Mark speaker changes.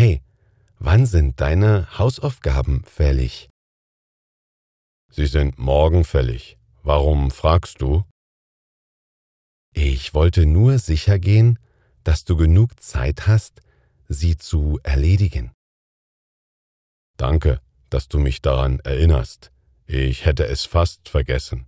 Speaker 1: hey, wann sind deine Hausaufgaben fällig?
Speaker 2: Sie sind morgen fällig. Warum fragst du? Ich wollte nur sicher gehen, dass du genug Zeit hast, sie zu erledigen. Danke, dass du mich daran
Speaker 3: erinnerst. Ich hätte es fast vergessen.